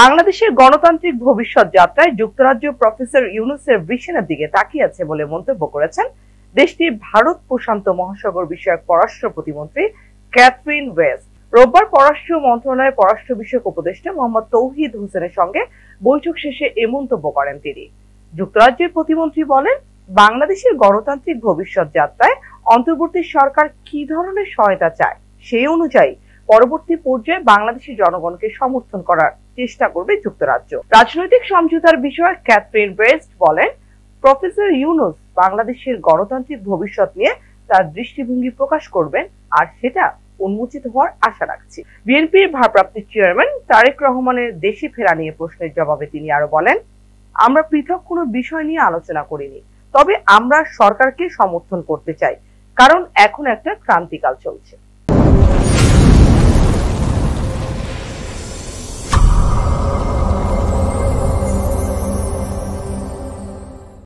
বাংলাদেশের গণতান্ত্রিক ভবিষ্যৎ যাত্রায় যুক্তরাজ্য প্রফেসর ইউনুসের ভিশনের দিকে তাকিয়ে আছে বলে মন্তব্য করেছেন দেশটির ভারত প্রশান্ত মহাসাগর বিষয়ক পররাষ্ট্র প্রতিমন্ত্রী ক্যাথরিন ওয়েস্ট রোববার পররাষ্ট্র মন্ত্রণালয়ের পররাষ্ট্র বিষয়ক উপদেষ্টা মোহাম্মদ তৌহিদ হোসেনের সঙ্গে বৈঠক শেষে এ মন্তব্য করেন তিনি যুক্তরাজ্যের প্রতিমন্ত্রী বলেন বাংলাদেশের গণতান্ত্রিক ভবিষ্যৎ যাত্রায় অন্তর্বর্তী সরকার কি ধরনের সহায়তা চায় সেই অনুযায়ী পরবর্তী পর্যায়ে বাংলাদেশের জনগণকে সমর্থন করার চেষ্টা করবে যুক্তরাজ্য রাজনৈতিক সমঝোতার বিষয়ে ক্যাথরিন ব্রেস্ট বলেন প্রফেসর ইউনুস বাংলাদেশের গণতান্ত্রিক ভবিষ্যৎ নিয়ে তার দৃষ্টিভঙ্গি প্রকাশ করবেন আর সেটা উন্মোচিত হওয়ার আশা রাখছি বিএনপির ভারপ্রাপ্ত চেয়ারম্যান তারেক রহমানের দেশে ফেরা নিয়ে প্রশ্নের জবাবে তিনি আরো বলেন আমরা পৃথক কোনো বিষয় নিয়ে আলোচনা করিনি তবে আমরা সরকারকে সমর্থন করতে চাই কারণ এখন একটা ক্রান্তিকাল চলছে